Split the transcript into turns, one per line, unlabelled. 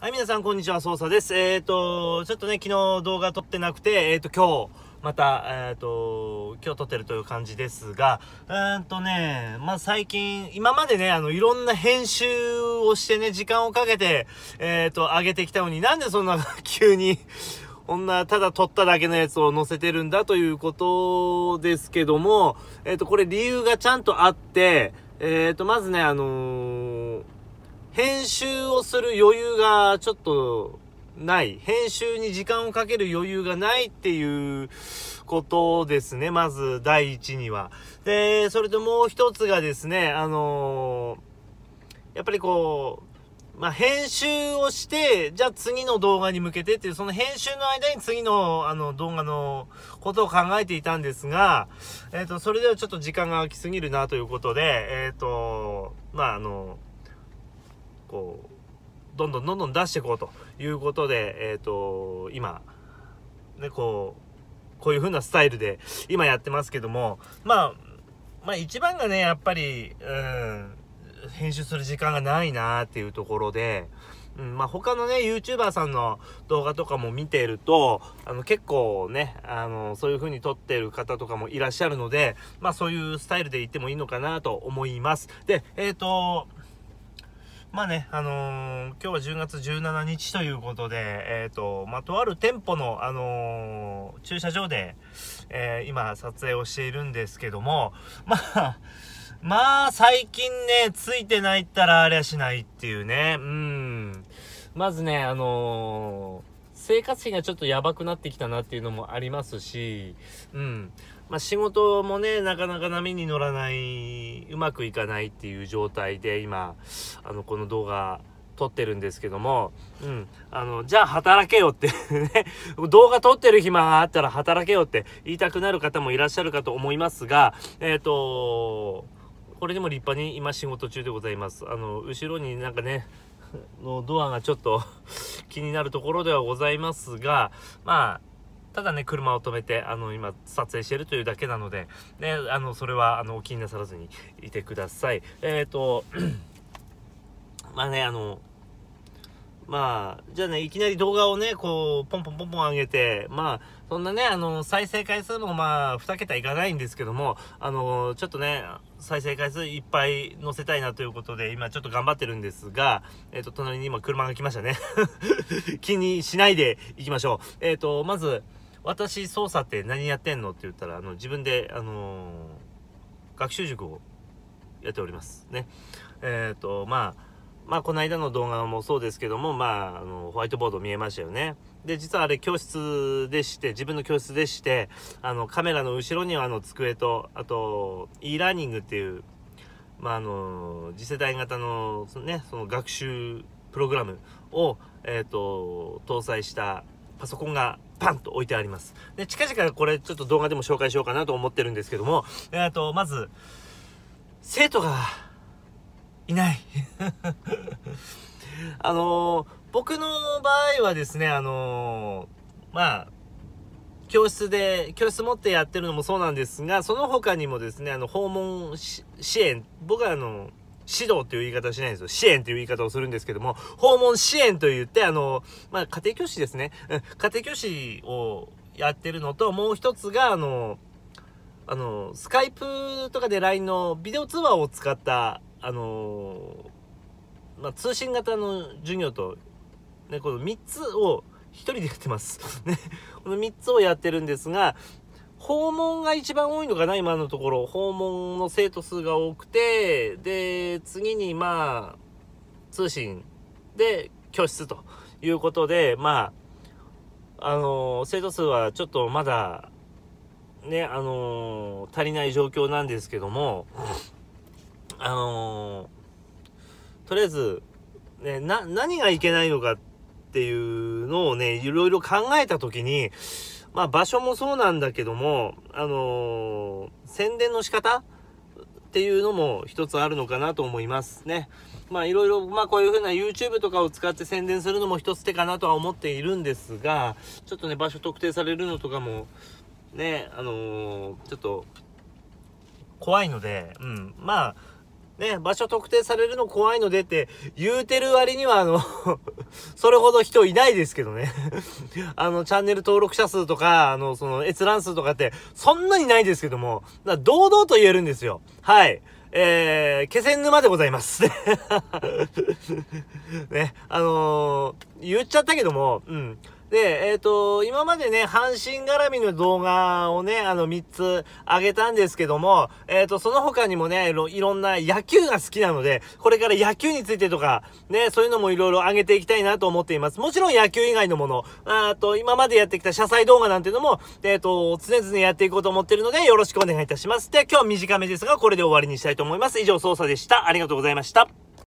はい、皆さん、こんにちは、操作です。えっ、ー、と、ちょっとね、昨日動画撮ってなくて、えっ、ー、と、今日、また、えっ、ー、と、今日撮ってるという感じですが、うんとね、まあ、最近、今までね、あの、いろんな編集をしてね、時間をかけて、えっ、と、上げてきたのに、なんでそんな 急にこんな、ただ撮っただけのやつを載せてるんだということですけども、えっ、と、これ理由がちゃんとあって、えっ、と、まずね、あの編集をする余裕がちょっとない。編集に時間をかける余裕がないっていうことですね。まず第一には。で、それともう一つがですね、あのー、やっぱりこう、まあ、編集をして、じゃあ次の動画に向けてっていう、その編集の間に次の、あの、動画のことを考えていたんですが、えっ、ー、と、それではちょっと時間が空きすぎるなということで、えっ、ー、と、まあ、あの、こう、どんどんどんどん出していこうということで、えっ、ー、と、今、ね、こう、こういう風なスタイルで今やってますけども、まあ、まあ一番がね、やっぱり、うん、編集する時間がないなっていうところで、うん、まあ、他のね、YouTuber さんの動画とかも見てると、あの、結構ね、あの、そういう風に撮ってる方とかもいらっしゃるので、まあ、そういうスタイルで行ってもいいのかなと思います。で、えっ、ー、と、まあね、あのー、今日は10月17日ということで、えっ、ー、と、まあ、とある店舗の、あのー、駐車場で、え今撮影をしているんですけども、まあ、まあ、最近ね、ついてないったらありゃしないっていうね、うん。まずね、あのー生活費がちょっとやばくなってきたなっていうのもありますし、うん。まあ、仕事もね、なかなか波に乗らない、うまくいかないっていう状態で今、あの、この動画、撮ってるんですけども、うん。あの、じゃあ働けよって ね、動画撮ってる暇があったら働けよって言いたくなる方もいらっしゃるかと思いますが、えっ、ー、とこれでも立派に今仕事中でございます。あの、後ろになんかね、のドアがちょっと 気になるところではございますが、まあ、ただね、車を止めて、あの、今、撮影してるというだけなので、ね、あの、それは、あの、お気になさらずにいてください。えっ、ー、と、まあね、あの、まあ、じゃあね、いきなり動画をね、こう、ポンポンポンポン上げて、まあ、そんなね、あの、再生回数もまあ、2桁いかないんですけども、あの、ちょっとね、再生回数いっぱい載せたいなということで、今ちょっと頑張ってるんですが、えっ、ー、と、隣に今車が来ましたね 気にしないでいきましょう。えっ、ー、と、まず、私、操作って何やってんのって言ったら、あの、自分で、あのー、学習塾をやっております。ね。えっ、と、まあ、まあ、この間の動画もそうですけども、まあ、あの、ホワイトボード見えましたよね。で、実はあれ、教室でして、自分の教室でして、あの、カメラの後ろにはあの、机と、あと、e ラーニングっていう、まあ、あの、次世代型の、そのね、その学習プログラムを、えっ、ー、と、搭載したパソコンがパンと置いてあります。で、近々これちょっと動画でも紹介しようかなと思ってるんですけども、えっ、ー、と、まず、生徒が、いないあのー、僕の場合はですね、あのー、まあ、教室で、教室持ってやってるのもそうなんですが、その他にもですね、あの、訪問支援、僕はあの、指導という言い方をしないんですよ。支援という言い方をするんですけども、訪問支援と言って、あの、まあ、家庭教師ですね。家庭教師をやってるのと、もう一つが、あの、あの、スカイプとかで LINE のビデオ通話を使ったあのー、まあ、通信型の授業と、ね、この3つを1人でやってます。ね、この3つをやってるんですが、訪問が一番多いのかな、今のところ。訪問の生徒数が多くて、で、次にまあ、通信で教室ということで、まあ、あのー、生徒数はちょっとまだ、ね、あのー、足りない状況なんですけども、あのー、とりあえず、ね、な、何がいけないのかっていうのをね、いろいろ考えたときに、まあ場所もそうなんだけども、あのー、宣伝の仕方っていうのも一つあるのかなと思いますね。まあいろいろ、まあこういうふうな YouTube とかを使って宣伝するのも一つ手かなとは思っているんですが、ちょっとね、場所特定されるのとかも、ね、あのー、ちょっと、怖いので、うん、まあ、ね、場所特定されるの怖いのでって言うてる割には、あの それほど人いないですけどね あの、チャンネル登録者数とか、あの、その閲覧数とかって、そんなにないですけども、だ堂々と言えるんですよ。はい。えー、気仙沼でございます。ね、あのー、言っちゃったけども、うん。で、えっ、ー、と、今までね、阪神絡みの動画をね、あの、3つ上げたんですけども、えっ、ー、と、その他にもね、いろんな野球が好きなので、これから野球についてとか、ね、そういうのもいろいろ上げていきたいなと思っています。もちろん野球以外のもの、あと、今までやってきた車載動画なんていうのも、えっ、ー、と、常々やっていこうと思ってるので、よろしくお願いいたします。で、今日は短めですが、これで終わりにしたいと思います。以上、捜査でした。ありがとうございました。